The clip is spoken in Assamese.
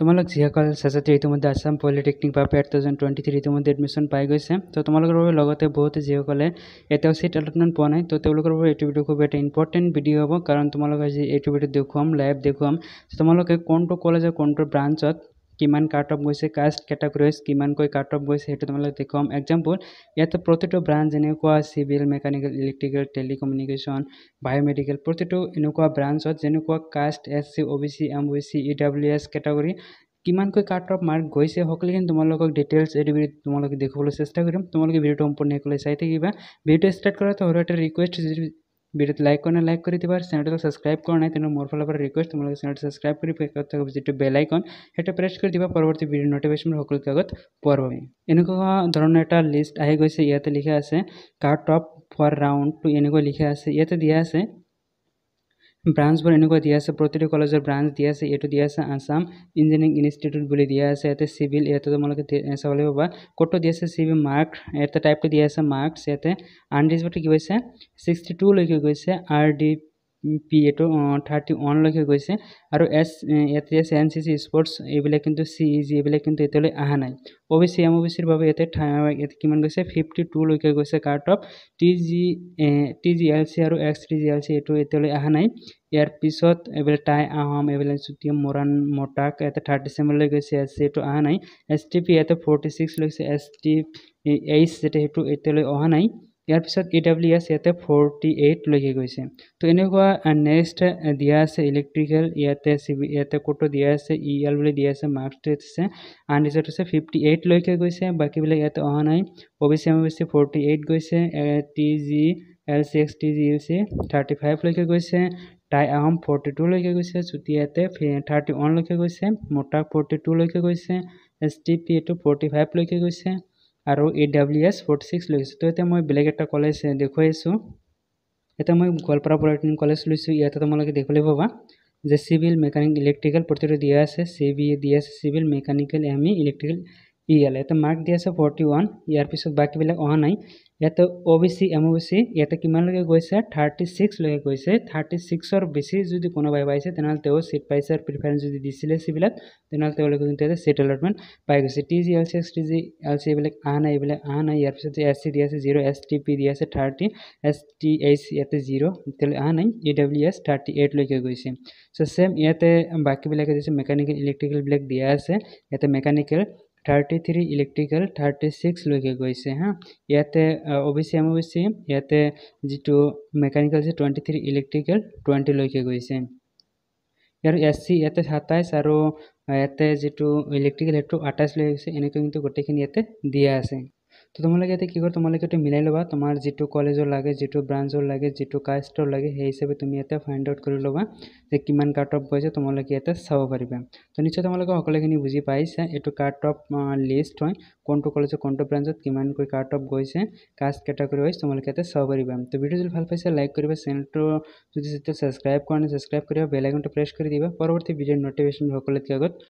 তোমালোক যিসকল ছাত্ৰ ইতিমধ্যে আছাম পলিটেকনিক বা টু থাউজেণ্ড টুৱেণ্টি থ্ৰী ইতিমধ্যে এডমিশ্যন পাই গৈছে তো তোমালোকৰ বাবে লগতে বহুতে যিসকলে এতিয়াও চিট এলটমেণ্ট পোৱা নাই তো তেওঁলোকৰ বাবে এইটো ভিডিঅ' খুব এটা ইম্পৰ্টেণ্ট ভিডিঅ' হ'ব কাৰণ তোমালোকে আজি এইটো ভিডিঅ' দেখুৱাম লাইভ দেখুৱাম তোমালোকে কোনটো কলেজৰ কোনটো ব্ৰাঞ্চত কিমান কাট অফ গৈছে কাষ্ট কেটাগৰিজ কিমানকৈ কাট অফ গৈছে সেইটো তোমালোকে দেখুৱাম এক্সাম্পল ইয়াতে প্ৰতিটো ব্ৰাঞ্চ যেনেকুৱা civil mechanical electrical telecommunication biomedical প্ৰতিটো এনেকুৱা ব্ৰাঞ্চত যেনেকুৱা caste S C O' B C M B C E W S category কিমানকৈ কাট অফ মাৰ্ক গৈছে সকলোখিনি তোমালোকক ডিটেইলছ এইটো ভিডিঅ'ত তোমালোকে দেখুৱাবলৈ চেষ্টা কৰিম তোমালোকে ভিডিঅ'টো সম্পূৰ্ণ একলৈ চাই থাকিবা ভিডিঅ' ষ্টাৰ্ট কৰাটো সৰু এটা ৰিকুৱেষ্ট ভিডিওটো লাইক কৰা লাইক কৰি দিবা চেনেলটো ছাবস্ক্ৰাইব কৰা নাই তেনে মোৰ ফালৰ পৰা ৰিকুৱেষ্ট তোমালোকে চেনেলটো ছাবস্ক্ৰাইব কৰি থাকিব যিটো বেল আইকন সেইটো প্ৰেছ কৰি দিবা পৰৱৰ্তী ভিডিঅ' নটিফিকেশ্যন সকলোকে আগত পোৱাৰ এনেকুৱা ধৰণৰ এটা লিষ্ট আহি গৈছে ইয়াতে লিখা আছে cutoff for round two এনেকুৱা লিখা আছে ইয়াতে দিয়া আছে ব্ৰাঞ্চবোৰ এনেকুৱা দিয়া আছে প্ৰতিটো কলেজৰ ব্ৰাঞ্চ দিয়া আছে এইটো দিয়া আছে আসাম ইঞ্জিনিয়াৰিং ইনষ্টিটিউট বুলি দিয়া আছে ইয়াতে চিভিল ইয়াতে তোমালোকে চাব লাগিব বা ক'তো দিয়া আছে চিভিল মাৰ্ক এটা টাইপটো দিয়া আছে মাৰ্কছ ইয়াতে আন কি গৈছে ছিক্সটি টুলৈকে গৈছে আৰ ডি পি এইটো থাৰ্টি ওৱানলৈকে গৈছে আৰু এছ ইয়াতে C N C C sports এইবিলাক কিন্তু চি ই জি এইবিলাক কিন্তু এতিয়ালৈ অহা নাই O' B C M O' B চিৰ বাবে ইয়াতে কিমান গৈছে ফিফটি টুলৈকে গৈছে cut off T G T G L C আৰু X T G L C এইটো এতিয়ালৈ অহা নাই ইয়াৰ পিছত এইবিলাক টাই আহম এইবিলাক চুটি মৰাণ মটাক ইয়াতে থাৰ্টি চেভেনলৈ গৈছে এছ চি এইটো অহা নাই এছ টি পি ইয়াতে ফৰ্টি ছিক্স লৈ গৈছে এছ টি এইচ যেতিয়া সেইটো এতিয়ালৈ অহা নাই ইয়াৰ পিছত ই ডাব্লিউ এছ ইয়াতে ফৰ্টি এইটলৈকে গৈছে তো এনেকুৱা নেক্সট দিয়া আছে ইলেক্ট্ৰিকেল ইয়াতে চি বি ইয়াতে ক'তো দিয়া আছে ই e এল বুলি দিয়া আছে মাৰ্ক টেষ্ট আছে আন ৰিজাল্ট হৈছে ফিফটি এইটলৈকে গৈছে বাকীবিলাক ইয়াতে অহা নাই O' B C M O' B C forty eight গৈছে T G L C X T G U C thirty ফাইভলৈকে গৈছে টাই আহম ফৰ্টি টুলৈকে গৈছে চুটি ইয়াতে থাৰ্টি ওৱানলৈকে গৈছে মোটাক ফৰ্টি টুলৈকে গৈছে এছ টি পি এইটো ফৰ্টি ফাইভলৈকে গৈছে আৰু A W S forty six লৈছোঁ তো এতিয়া মই বেলেগ এটা কলেজ দেখুৱাই আছোঁ এতিয়া মই গোৱালপাৰা পলিটেকনিক কলেজ লৈছোঁ ইয়াতে তোমালোকে দেখুৱাই পাবা যে চিভিল মেকানিক ইলেক্ট্ৰিকেল প্ৰতিটো দিয়া আছে চি বি এ দিয়া আছে civil mechanical M E electrical E L ইয়াতে মাৰ্ক দি আছে ফৰ্টি ওৱান ইয়াৰ পিছত বাকীবিলাক অহা নাই ইয়াতে O' B C M O' B C ইয়াতে কিমানলৈকে গৈছে থাৰ্টি ছিক্সলৈকে গৈছে থাৰ্টি ছিক্সৰ বেছি যদি কোনোবাই পাইছে তেনেহ'লে তেওঁ ছিট পাইছে আৰু প্ৰিফাৰেঞ্চ যদি দিছিলে চিবিলাক তেনেহ'লে তেওঁলোকে কিন্তু ইয়াতে ছিট এলটমেণ্ট পাই গৈছে T G L C S T G L C এইবিলাক অহা নাই এইবিলাক অহা নাই ইয়াৰ পিছত যে এছ চি দি আছে জিৰ' এছ টি পি দি আছে থাৰ্টি এছ টি এইচ ইয়াতে জিৰ' তেতিয়াহ'লে অহা নাই ই ডাব্লিউ এছ থাৰ্টি এইটলৈকে গৈছে চ' ছেম ইয়াতে বাকীবিলাকে দিছে মেকানিকেল ইলেক্ট্ৰিকেলবিলাক দিয়া আছে ইয়াতে mechanical thirty three electrical thirty ছিক্সলৈকে গৈছে হা ইয়াতে O' B C M O' B C ইয়াতে যিটো মেকানিকেল আছে টুৱেণ্টি থ্ৰী ইলেক্ট্ৰিকেল টুৱেণ্টিলৈকে গৈছে আৰু এছ চি ইয়াতে সাতাইছ আৰু ইয়াতে যিটো ইলেক্ট্ৰিকেল সেইটো আঠাইছ লৈ গৈছে এনেকৈ কিন্তু গোটেইখিনি ইয়াতে দিয়া আছে তো তোমালোকে এতিয়া কি কৰা তোমালোকে এইটো মিলাই ল'বা তোমাৰ যিটো কলেজৰ লাগে যিটো ব্ৰাঞ্চৰ লাগে যিটো কাষ্টৰ লাগে সেই হিচাপে তুমি ইয়াতে ফাইণ্ড আউট কৰি ল'বা যে কিমান কাৰ্ট অফ গৈছে তোমালোকে ইয়াতে চাব পাৰিবা তো নিশ্চয় তোমালোকে সকলোখিনি বুজি পাইছা এইটো কাৰ্ট অফ লিষ্ট হয় কোনটো কলেজত কোনটো ব্ৰাঞ্চত কিমানকৈ কাৰ্ট অফ গৈছে কাষ্ট কেটাগৰী ৱাইজ তোমালোকে ইয়াতে চাব পাৰিবা তো ভিডিঅ' যদি ভাল পাইছে লাইক কৰিবা চেনেলটো যদি যেতিয়া ছাবস্ক্ৰাইব কৰা নাই ছাবস্ক্ৰাইব কৰিবা বেলাইকনটো প্ৰেছ কৰি দিবা পৰৱৰ্তী ভিডিঅ' নটিফিকেশ্যন সকলোতকৈ আগত